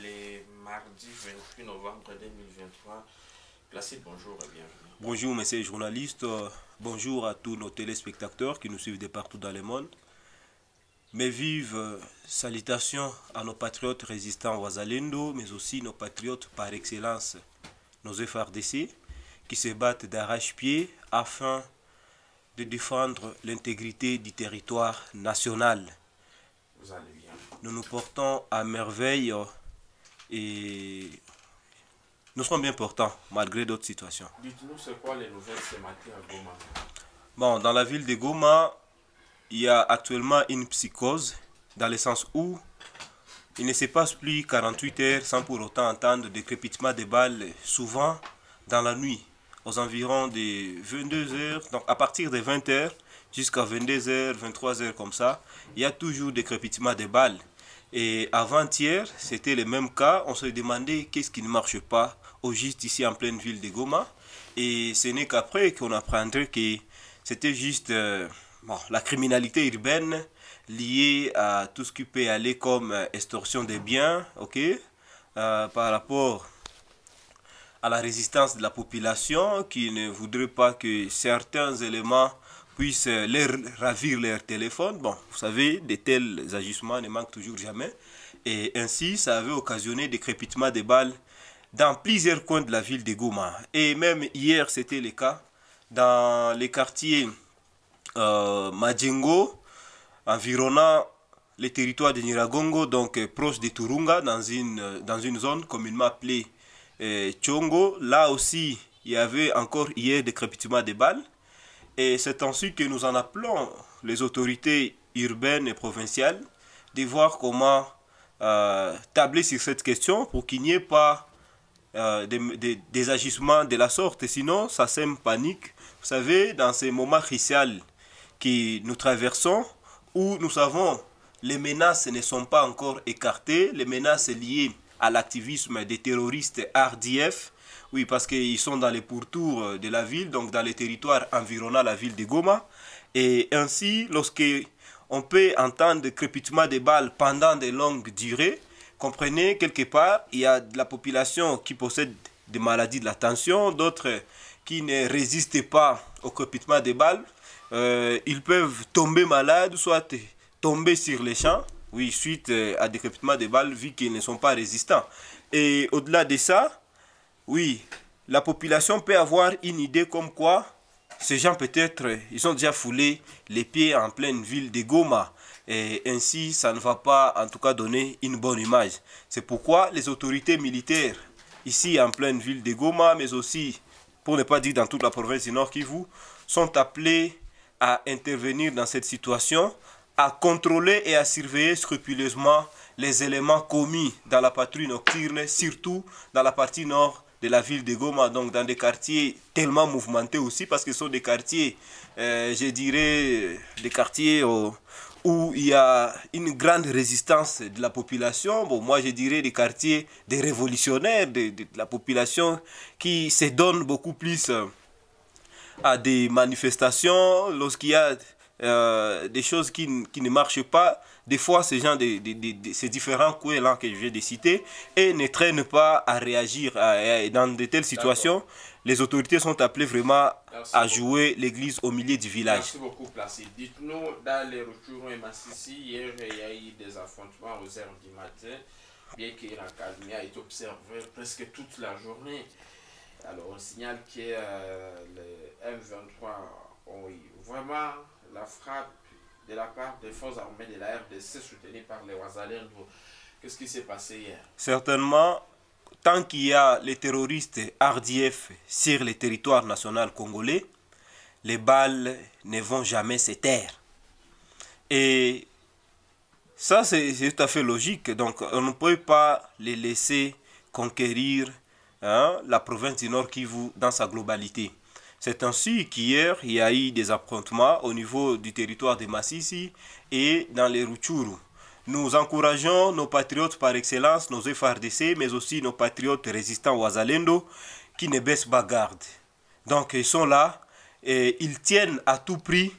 Les mardis 28 novembre 2023, Classic, bonjour et bienvenue. Bonjour, messieurs journalistes, euh, bonjour à tous nos téléspectateurs qui nous suivent de partout dans le monde. Mais vive. Euh, Salutations à nos patriotes résistants Wazalendo, mais aussi nos patriotes par excellence, nos FRDC, qui se battent d'arrache-pied afin de défendre l'intégrité du territoire national. Nous nous portons à merveille euh, et nous sommes bien portants malgré d'autres situations. Dites-nous, c'est quoi les nouvelles ce matin à Goma Bon, dans la ville de Goma, il y a actuellement une psychose dans le sens où il ne se passe plus 48 heures sans pour autant entendre des crépitements de balles, souvent dans la nuit, aux environs de 22 heures, donc à partir de 20 heures jusqu'à 22 heures, 23 heures comme ça, il y a toujours des crépitements de balles. Et avant-hier, c'était le même cas, on se demandait qu'est-ce qui ne marche pas au juste ici en pleine ville de Goma. Et ce n'est qu'après qu'on apprendrait que c'était juste... Euh, bon, la criminalité urbaine liée à tout ce qui peut aller comme euh, extorsion des biens, ok, euh, par rapport à la résistance de la population qui ne voudrait pas que certains éléments puissent euh, leur ravir leur téléphone. Bon, vous savez, de tels ajustements ne manquent toujours jamais. Et ainsi, ça avait occasionné des crépitements de balles dans plusieurs coins de la ville de Goma. Et même hier, c'était le cas dans les quartiers euh, environnant les territoires de Niragongo, donc euh, proche de Turunga, dans une, euh, dans une zone communément appelée euh, Chongo. Là aussi, il y avait encore hier des crépitements de balles. Et c'est ensuite que nous en appelons les autorités urbaines et provinciales de voir comment euh, tabler sur cette question pour qu'il n'y ait pas des, agissements de la sorte. Sinon, ça sème panique. Vous savez, dans ces moments cruciaux nous traversons où nous savons les menaces ne sont pas encore écartées, les menaces liées à l'activisme des terroristes RDF, oui parce qu'ils sont dans les pourtours euh, de la ville, donc dans les territoires environnant la ville de Goma, et ainsi lorsque on peut entendre le crépitement des balles pendant des longues durées, comprenez quelque part, il y a de la population qui possède des maladies de la tension, d'autres qui ne résistent pas au crépitement des balles, euh, ils peuvent tomber malades, soit tomber sur les champs, oui, suite euh, à des crépitements des balles, vu qu'ils ne sont pas résistants. Et au-delà de ça, oui, la population peut avoir une idée comme quoi ces gens peut-être, ils ont déjà foulé les pieds en pleine ville de Goma. Et ainsi, ça ne va pas en tout cas donner une bonne image. C'est pourquoi les autorités militaires, ici en pleine ville de Goma, mais aussi pour ne pas dire dans toute la province du Nord Kivu, sont appelés à intervenir dans cette situation, à contrôler et à surveiller scrupuleusement les éléments commis dans la patrie nocturne, surtout dans la partie nord de la ville de Goma, donc dans des quartiers tellement mouvementés aussi, parce que ce sont des quartiers, euh, je dirais, des quartiers au, où il y a une grande résistance de la population, bon, moi je dirais des quartiers des révolutionnaires, de, la population qui se donne beaucoup plus euh, à des manifestations lorsqu'il y a euh, des choses qui, qui, ne marchent pas. Des fois, ces gens, ces différents courants que je viens de citer, et ne traînent pas à réagir dans de telles situations les autorités sont appelées vraiment à jouer l'église au milieu du village. Merci beaucoup, Placide. Dites-nous, dans les retours et Massissi, hier, il y a eu des affrontements aux heures du matin, bien que la calme ait observé presque toute la journée. Alors, on signale que le euh, les M23 ont eu vraiment la frappe de la part des forces armées de la RDC soutenues par les Ouazalers. Qu'est-ce qui s'est passé hier Certainement, tant qu'il y a les terroristes RDF sur le territoire national congolais, les balles ne vont jamais se taire. Et ça, c'est tout à fait logique. Donc, on ne peut pas les laisser conquérir hein, la province du Nord Kivu dans sa globalité. C'est ainsi qu'hier, il y a eu des affrontements au niveau du territoire de Massisi et dans les Rutshuru. Nous encourageons nos patriotes par excellence, nos FRDC, mais aussi nos patriotes résistants Wazalendo, qui ne baissent pas garde. Donc ils sont là et ils tiennent à tout prix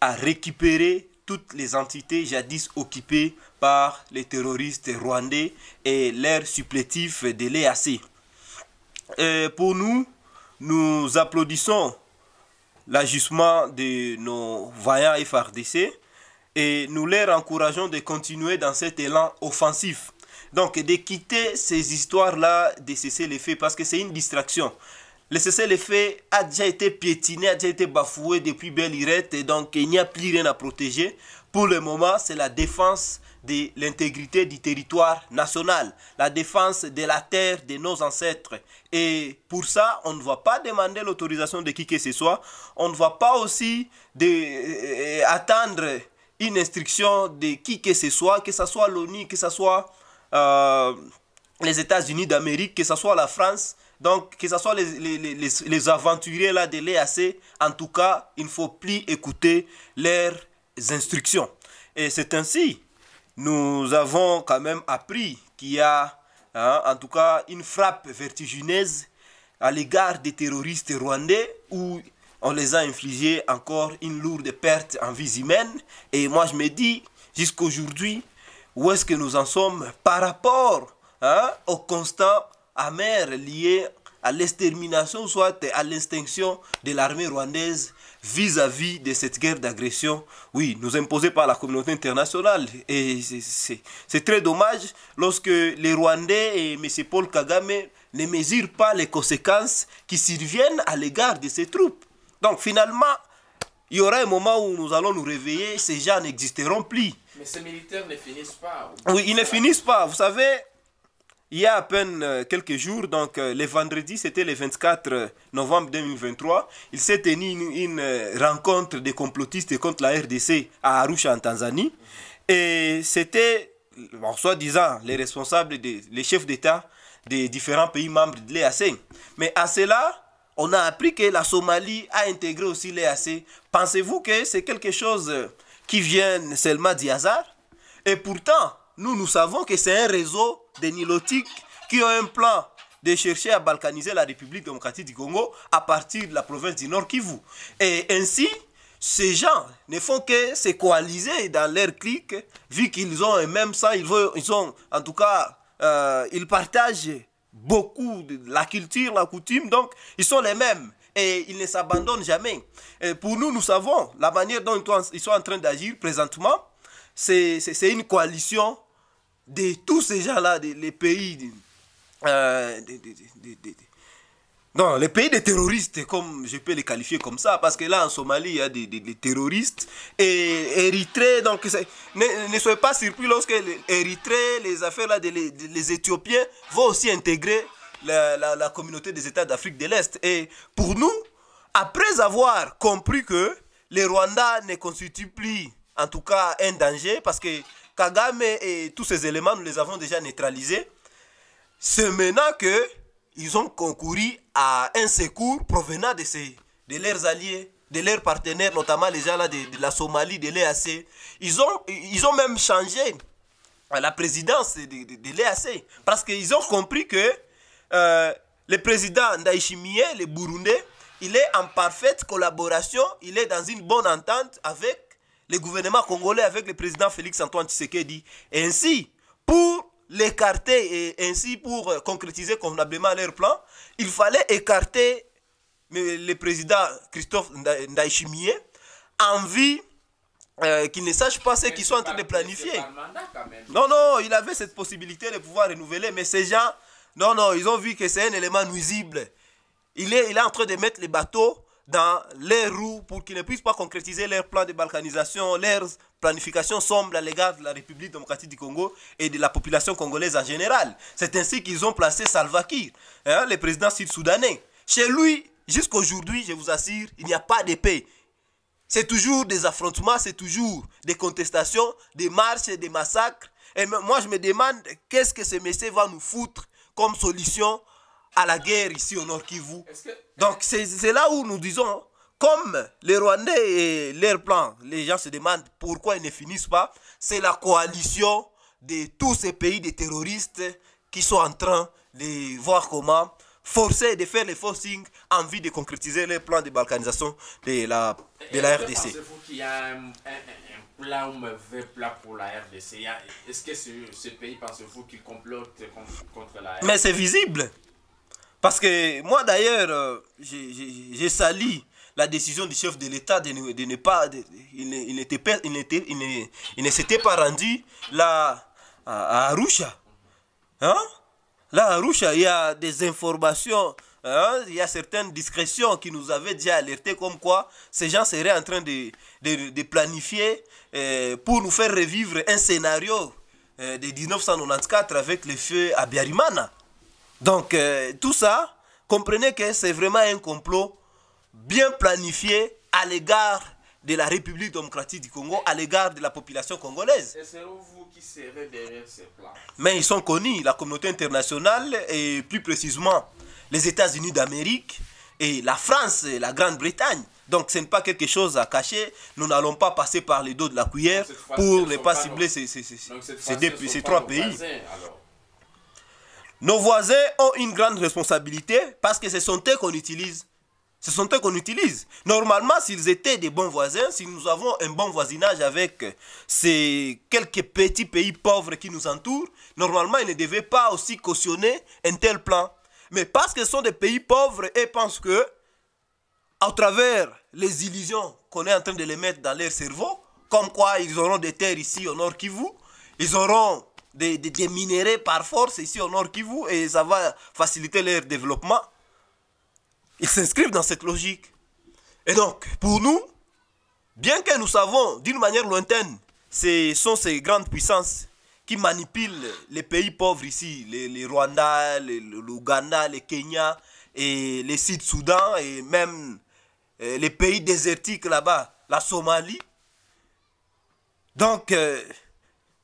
à récupérer toutes les entités jadis occupées par les terroristes rwandais et l'air supplétif de l'EAC. Pour nous, nous applaudissons l'ajustement de nos vaillants FRDC et nous leur encourageons de continuer dans cet élan offensif. Donc de quitter ces histoires-là de cesser les faits parce que c'est une distraction. Le cesser les faits a déjà été piétiné, a déjà été bafoué depuis belle irette et donc il n'y a plus rien à protéger. Pour le moment, c'est la défense de l'intégrité du territoire national, la défense de la terre de nos ancêtres. Et pour ça, on ne va pas demander l'autorisation de qui que ce soit. On ne va pas aussi euh, euh, attendre une instruction de qui que ce soit, que ce soit l'ONU, que ce soit euh, les États-Unis d'Amérique, que ce soit la France, donc que ce soit les, les, les, aventuriers là de l'EAC, en tout cas, il ne faut plus écouter leurs instructions. Et c'est ainsi, nous avons quand même appris qu'il y a, hein, en tout cas, une frappe vertigineuse à l'égard des terroristes rwandais où on les a infligés encore une lourde perte en vie humaine. Et moi, je me dis, jusqu'aujourd'hui, où est-ce que nous en sommes par rapport hein, au constant amer lié à l'extermination, soit à l'extinction de l'armée rwandaise vis-à-vis -vis de cette guerre d'agression, oui, nous imposée par la communauté internationale. Et c'est très dommage lorsque les Rwandais et M. Paul Kagame ne mesurent pas les conséquences qui surviennent à l'égard de ces troupes. Donc finalement, il y aura un moment où nous allons nous réveiller, ces gens n'existeront plus. Mais ces militaires ne finissent pas. Oui, ils ne finissent pas. Vous savez, il y a à peine euh, quelques jours, donc euh, le vendredi, c'était le 24 euh, novembre 2023, il s'est tenu une, rencontre des complotistes contre la RDC à Arusha en Tanzanie. Et c'était, en soi-disant, les responsables, les chefs d'État des différents pays membres de l'EAC. E Mais à cela, on a appris que la Somalie a intégré aussi l'EAC. Pensez-vous que c'est quelque chose euh, qui vient seulement du hasard Et pourtant, nous, nous savons que c'est un réseau des nilotiques qui ont un plan de chercher à balkaniser la République démocratique du Congo à partir de la province du Nord Kivu. Et ainsi, ces gens ne font que se coaliser dans leur clique, vu qu'ils ont un même ça, ils, ont, en tout cas, euh, ils partagent beaucoup de la culture, la coutume, donc ils sont les mêmes et ils ne s'abandonnent jamais. pour nous, nous savons la manière dont ils sont en train d'agir présentement, c'est une coalition de tous ces gens-là, des les pays, euh, non, les pays des terroristes, comme je peux les qualifier comme ça, parce que là en Somalie, il y a des, terroristes. Et Érythrée, donc ne, soyez pas surpris lorsque l'Érythrée, les, affaires là, des, les, Éthiopiens vont aussi intégrer la, la communauté des États d'Afrique de l'Est. Et pour nous, après avoir compris que les Rwandais ne constituent plus, en tout cas, un danger, parce que Kagame et tous ces éléments, nous les avons déjà neutralisés, c'est maintenant que ils ont concouru à un secours provenant de, ces, de leurs alliés, de leurs partenaires, notamment les gens là de, la Somalie, de l'EAC. Ils ont, ils ont même changé la présidence de, de, l'EAC parce qu'ils ont compris que euh, le président Ndaïchimie, le Burundais, il est en parfaite collaboration, il est dans une bonne entente avec le gouvernement congolais, avec le président Félix Antoine Tshisekedi. ainsi, pour l'écarter et ainsi pour euh, concrétiser convenablement leur plan, il fallait écarter le président Christophe Ndaïchimie en vue euh, qu'il ne sache pas ce qu'ils sont en train de planifier. Non, non, il avait cette possibilité de pouvoir renouveler, mais ces gens, non, non, ils ont vu que c'est un élément nuisible. Il est, il est en train de mettre les bateaux dans les roues pour qu'ils ne puissent pas concrétiser leurs plans de balkanisation, leurs planifications sombres à l'égard de la République démocratique du Congo et de la population congolaise en général. C'est ainsi qu'ils ont placé Salva Kiir, hein, le président sud-soudanais. Chez lui, jusqu'aujourd'hui, je vous assure, il n'y a pas de paix. C'est toujours des affrontements, c'est toujours des contestations, des marches, des massacres. Et moi, je me demande qu'est-ce que ce monsieur va nous foutre comme solution à la guerre ici au Nord Kivu. Donc c'est là où nous disons, comme les Rwandais et leurs plans, les gens se demandent pourquoi ils ne finissent pas, c'est la coalition de tous ces pays des terroristes qui sont en train de voir comment forcer de faire les forcing en vue de concrétiser les plans de balkanisation de la, de la RDC. Pensez-vous qu'il y a un, un plan pour la RDC Est-ce que ce, ce pays, pensez-vous, qu'il complote contre la RDC Mais c'est visible parce que moi d'ailleurs, euh, j'ai sali la décision du chef de l'État de, ne pas. il n'était Il, ne, s'était pas rendu là à, Arusha. Hein? Là à Arusha, il y a des informations. Hein? Il y a certaines discrétions qui nous avaient déjà alertés comme quoi ces gens seraient en train de, planifier euh, pour nous faire revivre un scénario euh, de 1994 avec les feux à Biarimana. Donc, euh, tout ça, comprenez que c'est vraiment un complot bien planifié à l'égard de la République démocratique du Congo, à l'égard de la population congolaise. qui derrière ces plans Mais ils sont connus, la communauté internationale et plus précisément les États-Unis d'Amérique et la France et la Grande-Bretagne. Donc ce n'est pas quelque chose à cacher. Nous n'allons pas passer par les dos de la cuillère pour ne pas cibler ces, trois pays. Nos voisins ont une grande responsabilité parce que ce sont eux qu'on utilise. Ce sont eux qu'on utilise. Normalement, s'ils étaient des bons voisins, si nous avons un bon voisinage avec ces quelques petits pays pauvres qui nous entourent, normalement, ils ne devaient pas aussi cautionner un tel plan. Mais parce qu'ils sont des pays pauvres et pensent que, à travers les illusions qu'on est en train de les mettre dans leur cerveau, comme quoi ils auront des terres ici au nord vous, ils auront des, des, par force ici au Nord Kivu et ça va faciliter leur développement. Ils s'inscrivent dans cette logique. Et donc, pour nous, bien que nous savons d'une manière lointaine, ce sont ces grandes puissances qui manipulent les pays pauvres ici, les, les Rwanda, l'Ouganda, les, Kenya, et les Sud-Soudan, et même euh, les pays désertiques là-bas, la Somalie. Donc, euh,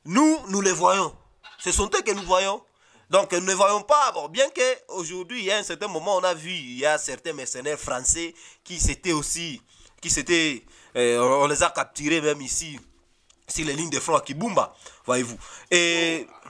nous, nous les voyons. Ce sont eux que nous voyons. Donc nous ne voyons pas, bon, bien qu'aujourd'hui, il y a un certain moment, on a vu, il y a certains mercenaires français qui s'étaient aussi, qui s'étaient, euh, on les a capturés même ici, sur les lignes de front à Kibumba, voyez-vous. Oh,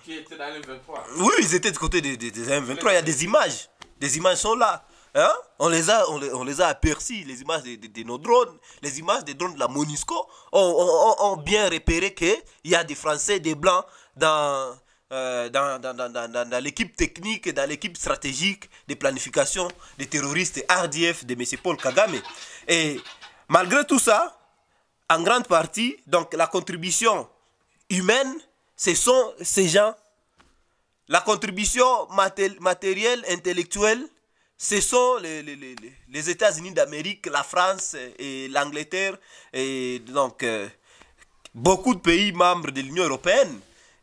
qui étaient dans les 23 Oui, ils étaient du côté des, M23, il y a des images, des images sont là. Hein. On, les a, on, les, a aperçus, les images de, nos drones, les images des drones de la MONUSCO ont, ont, bien repéré qu'il y a des Français, des Blancs dans, euh, dans, dans, dans, dans l'équipe technique et dans l'équipe stratégique de planification des terroristes RDF de M. Paul Kagame. Et malgré tout ça, en grande partie, donc la contribution humaine, ce sont ces gens. La contribution matérielle, intellectuelle, ce sont les, les, les États-Unis d'Amérique, la France et l'Angleterre, et donc euh, beaucoup de pays membres de l'Union européenne.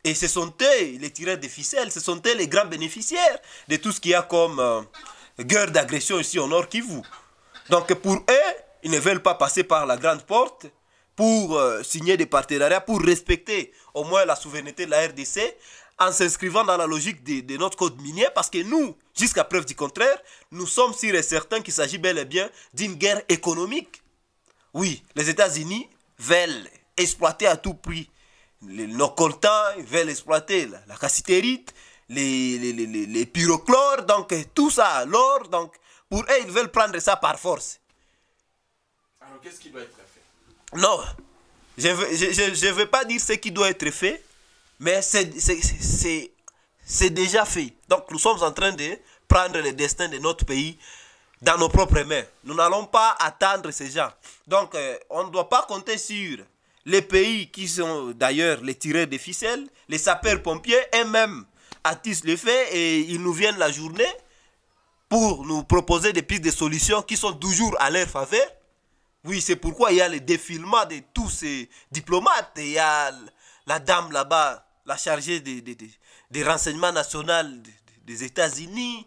Et ce sont eux, les tireurs de ficelles, ce sont eux les grands bénéficiaires de tout ce qu'il y a comme euh, guerre d'agression ici au Nord Kivu. Donc pour eux, ils ne veulent pas passer par la grande porte pour euh, signer des partenariats, pour respecter au moins la souveraineté de la RDC en s'inscrivant dans la logique de, de, notre code minier parce que nous, jusqu'à preuve du contraire, nous sommes sûrs et certains qu'il s'agit bel et bien d'une guerre économique. Oui, les États-Unis veulent exploiter à tout prix les nocoltans, ils veulent exploiter la, la les, les, les, les, pyrochlores, donc tout ça, l'or, donc pour eux, ils veulent prendre ça par force. Alors qu'est-ce qui doit être fait Non, je ne veux, je, veux pas dire ce qui doit être fait, mais c'est déjà fait. Donc nous sommes en train de prendre le destin de notre pays dans nos propres mains. Nous n'allons pas attendre ces gens. Donc euh, on ne doit pas compter sur les pays qui sont d'ailleurs les tireurs de ficelles, les sapeurs-pompiers eux-mêmes attissent les faits et ils nous viennent la journée pour nous proposer des pistes de solutions qui sont toujours à leur faveur. Oui, c'est pourquoi il y a le défilement de tous ces diplomates. Et il y a la dame là-bas, la chargée des, des renseignements nationaux des États-Unis.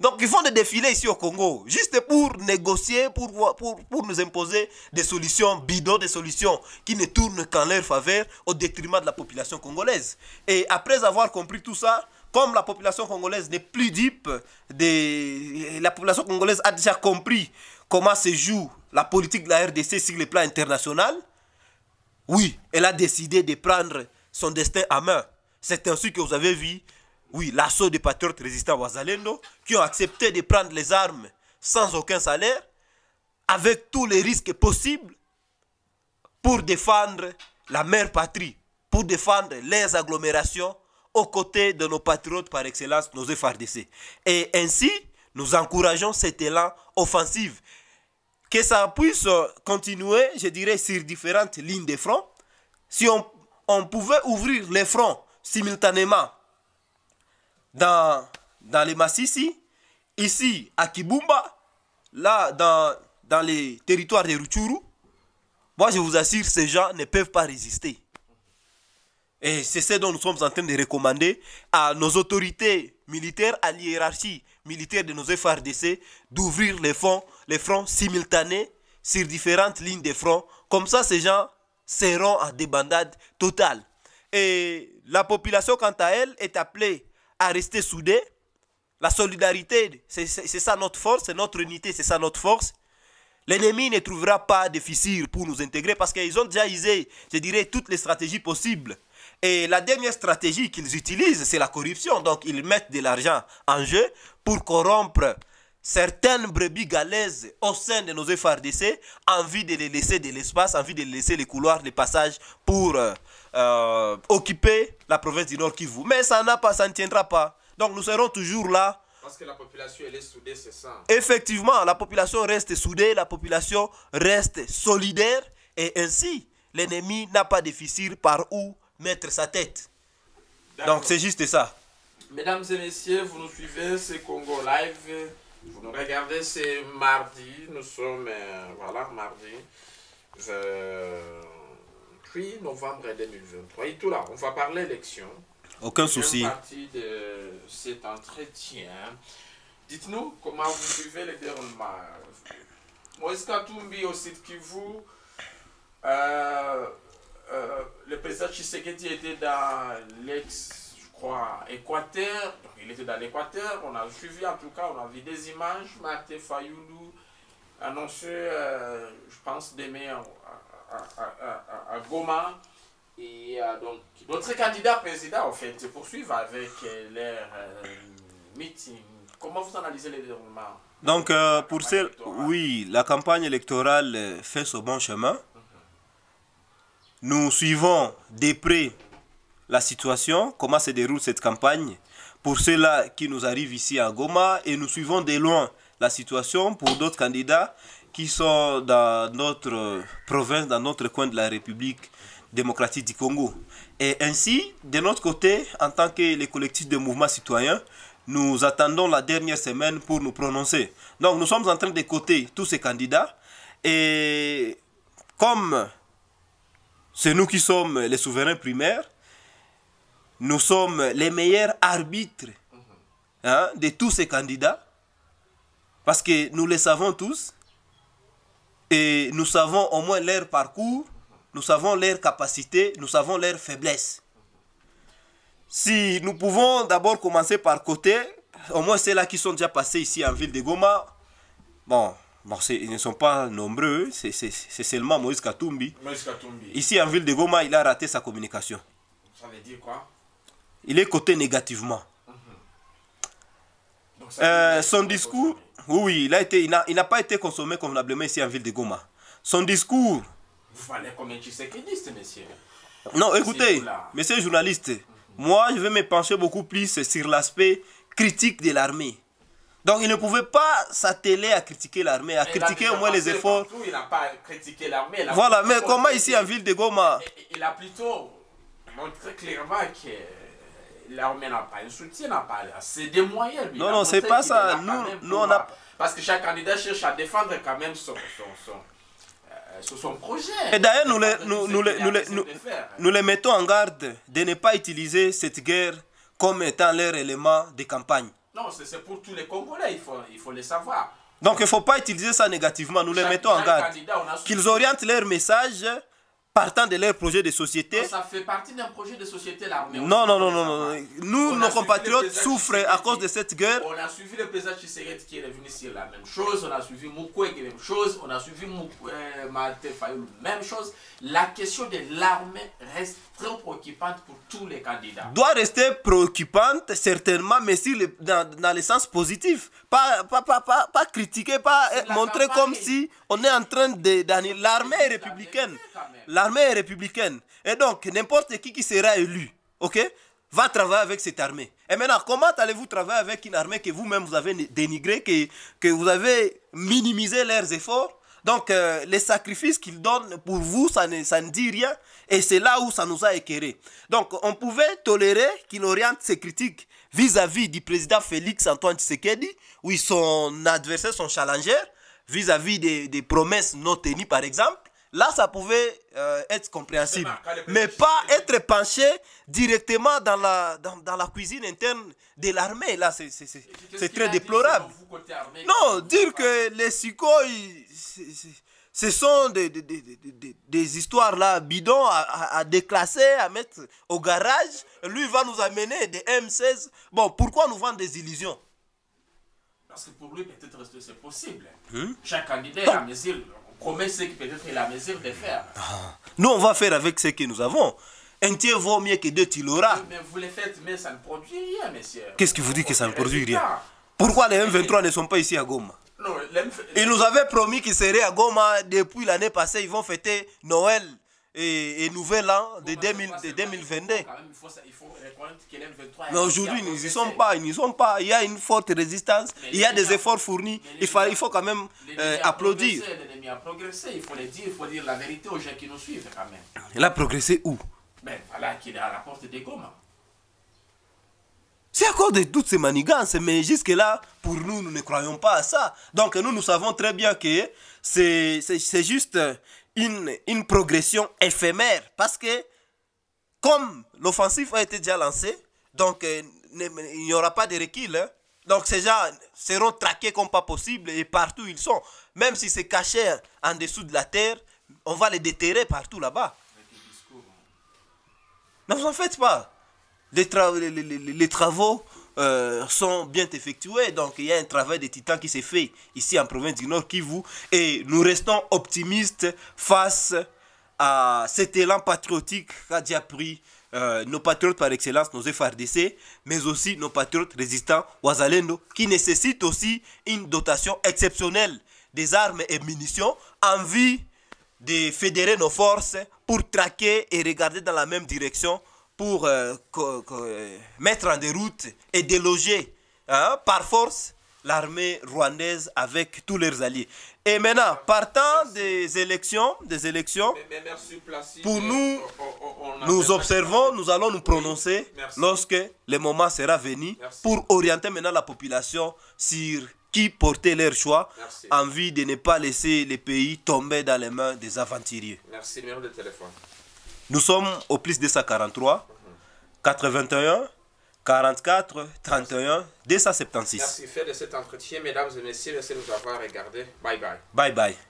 Donc ils font des défilés ici au Congo, juste pour négocier, pour, pour, nous imposer des solutions bidons, des solutions qui ne tournent qu'en leur faveur au détriment de la population congolaise. Et après avoir compris tout ça, comme la population congolaise n'est plus deep, la population congolaise a déjà compris comment se joue la politique de la RDC sur le plan international, oui, elle a décidé de prendre son destin à main. C'est ainsi que vous avez vu oui, l'assaut des patriotes résistants Wazalendo, qui ont accepté de prendre les armes sans aucun salaire, avec tous les risques possibles, pour défendre la mère patrie, pour défendre les agglomérations aux côtés de nos patriotes par excellence, nos FRDC. Et ainsi, nous encourageons cet élan offensif. Que ça puisse euh, continuer, je dirais, sur différentes lignes de front. Si on, on pouvait ouvrir les fronts simultanément dans, dans les Massissi, ici à Kibumba, là dans, dans les territoires de Ruchuru, moi je vous assure, ces gens ne peuvent pas résister. Et c'est ce dont nous sommes en train de recommander à nos autorités militaires, à l'hierarchie militaire de nos FRDC, d'ouvrir les fronts, les fronts simultanés sur différentes lignes de front. Comme ça, ces gens seront en débandade totale. Et la population, quant à elle, est appelée à rester soudés. La solidarité, c'est ça notre force, c'est notre unité, c'est ça notre force. L'ennemi ne trouvera pas de fissure pour nous intégrer parce qu'ils ont déjà usé, je dirais, toutes les stratégies possibles. Et la dernière stratégie qu'ils utilisent, c'est la corruption. Donc, ils mettent de l'argent en jeu pour corrompre certaines brebis galaises au sein de nos FRDC, envie de les laisser de l'espace, envie de laisser les couloirs, les passages pour euh, euh, occuper la province du Nord Kivu. Mais ça n'a pas, ça ne tiendra pas. Donc nous serons toujours là. Parce que la population, elle est soudée, c'est ça. Effectivement, la population reste soudée, la population reste solidaire. Et ainsi, l'ennemi n'a pas difficile par où mettre sa tête. Donc c'est juste ça. Mesdames et messieurs, vous nous suivez, c'est Congo Live. Vous nous regardez, c'est mardi. Nous sommes, euh, voilà, mardi novembre 2023. Et tout là, on va parler élection. Aucun souci. de cet entretien. Dites-nous comment vous vivez le déroulement. Moïse Katumbi au site Kivu, euh, euh, le président Tshisekedi était dans l'ex, je crois, Équateur. il était dans l'Équateur. On a suivi, en tout cas, on a vu des images. Maté Fayoulou annoncé, euh, je pense, des meilleurs à, Goma et euh, donc d'autres candidats présidents en fait poursuivent avec euh, leur euh, meeting. Comment vous analysez les déroulements Donc pour celle, oui, la campagne électorale fait son bon chemin. Mhm. Nous suivons de près la situation, comment se déroule cette campagne pour ceux-là qui nous arrivent ici à Goma et nous suivons de loin la situation pour d'autres candidats qui sont dans notre province, dans notre coin de la République démocratique du Congo. Et ainsi, de notre côté, en tant que les collectifs de mouvements citoyens, nous attendons la dernière semaine pour nous prononcer. Donc nous sommes en train de d'écouter tous ces candidats et comme c'est nous qui sommes les souverains primaires, nous sommes les meilleurs arbitres hein, de tous ces candidats parce que nous les savons tous et nous savons au moins leur parcours, nous savons leur capacité, nous savons leur faiblesse. Si nous pouvons d'abord commencer par côté, au moins ceux-là qui sont déjà passés ici en ville de Goma, bon, bon ils ne sont pas nombreux, c'est seulement Moïse Katumbi. Moïse Katumbi. Ici en ville de Goma, il a raté sa communication. Ça veut dire quoi Il est coté négativement. Mhm. Euh, son discours, oui, il a été, il n'a pas été consommé convenablement ici en ville de Goma. Son discours. Vous parlez comme un tshisekidiste, monsieur. Non, écoutez, monsieur journaliste, moi je vais me pencher beaucoup plus sur l'aspect critique de l'armée. Donc il ne pouvait pas s'atteler à critiquer l'armée, à critiquer au moins les efforts. il n'a pas critiqué l'armée. Voilà, mais comment ici en ville de Goma Il a plutôt montré clairement que l'armée n'a pas un soutien, n'a C'est des moyens, Non, non, c'est pas ça. Parce que chaque candidat cherche à défendre quand même son, euh, projet. Et d'ailleurs, nous, nous, nous les mettons en garde de ne pas utiliser cette guerre comme étant leur élément de campagne. Non, c'est pour tous les Congolais, il faut, il le savoir. Donc il ne faut pas utiliser ça négativement, nous les mettons en garde. Qu'ils orientent leur message partant de leur projet de société. ça fait partie d'un projet de société, l'armée. Non, non, non, non, Nous, nos compatriotes souffrent à cause de cette guerre. On a suivi le président Tshisekedi qui est revenu sur la même chose. On a suivi Moukoué qui est la même chose. On a suivi euh, Marte Fayou, même chose. La question de l'armée reste très préoccupante pour tous les candidats. Doit rester préoccupante, certainement, mais si dans, le sens positif. Pas, pas, pas, pas, critiquer, pas montrer comme si on est en train d'annihiler l'armée républicaine. Armée républicaine. Et donc, n'importe qui qui sera élu, ok, va travailler avec cette armée. Et maintenant, comment allez-vous travailler avec une armée que vous-même vous avez dénigrée, que, que vous avez minimisé leurs efforts donc, euh, les sacrifices qu'ils donnent pour vous, ça ne, ça dit rien. Et c'est là où ça nous a éclairés. Donc, on pouvait tolérer qu'il oriente ses critiques vis-à-vis du président Félix Antoine Tshisekedi, oui, son adversaire, son challenger, vis-à-vis -vis des, des promesses non tenues, par exemple. Là, ça pouvait euh, être compréhensible. Mais pas être penché directement dans la, dans, dans la cuisine interne de l'armée. Là, c'est très déplorable. Non, dire que les SICO, ce sont des, des, des, des, histoires là bidons à, déclasser, à mettre au garage. Lui va nous amener des M16. Bon, pourquoi nous vendre des illusions Parce que pour lui, peut-être c'est possible. Hein? Chaque candidat est à mesure promet ce peut être la mesure de faire. Ah. Nous, on va faire avec ce que nous avons. Un tiers vaut mieux que deux, tu l'auras. mais vous le faites, mais ça ne produit rien, monsieur. Qu'est-ce qui vous dit que ça ne produit rien Pourquoi les M23 ne sont pas ici à Goma non, Ils nous avaient promis qu'ils seraient à Goma depuis l'année passée. Ils vont fêter Noël et, et nouvel an de, 2000, de 2022. Mais aujourd'hui, ils n'y sont pas, ils n'y sont pas. Il y a une forte résistance, il y a des efforts fournis. Il faut, il faut quand même euh, applaudir. L'ennemi a progressé, il faut le dire, il faut dire la vérité aux gens qui nous suivent quand même. Il a progressé où Ben voilà qu'il est à la porte des Goma. C'est à cause de toutes ces manigances, mais jusque-là, pour nous, nous ne croyons pas à ça. Donc nous, nous savons très bien que c'est juste une, progression éphémère parce que comme l'offensive a été déjà lancée, donc euh, il n'y aura pas de recul. Hein. Donc ces gens seront traqués comme pas possible et partout ils sont. Même s'ils se cachaient en dessous de la terre, on va les déterrer partout là-bas. Ne hein. vous en faites pas. Les, travaux les travaux euh, sont bien effectués Donc il y a un travail des titans qui s'est fait ici en province du Nord Kivu. Et nous restons optimistes face à cet élan patriotique qu'a déjà pris euh, nos patriotes par excellence, nos FRDC, mais aussi nos patriotes résistants Wazalendo, qui nécessitent aussi une dotation exceptionnelle des armes et munitions en vue de fédérer nos forces pour traquer et regarder dans la même direction pour euh, euh, mettre en déroute et déloger hein, par force l'armée rwandaise avec tous leurs alliés. Et maintenant, partant des élections, des élections, pour nous, nous observons, nous allons nous prononcer lorsque le moment sera venu pour orienter maintenant la population sur qui porter leur choix en vue de ne pas laisser le pays tomber dans les mains des aventuriers. Merci, numéro de téléphone. Nous sommes au plus 243, 81, 44, 31, 276. Merci de cet entretien, mesdames et messieurs. Merci de nous avoir regardés. Bye bye. Bye bye.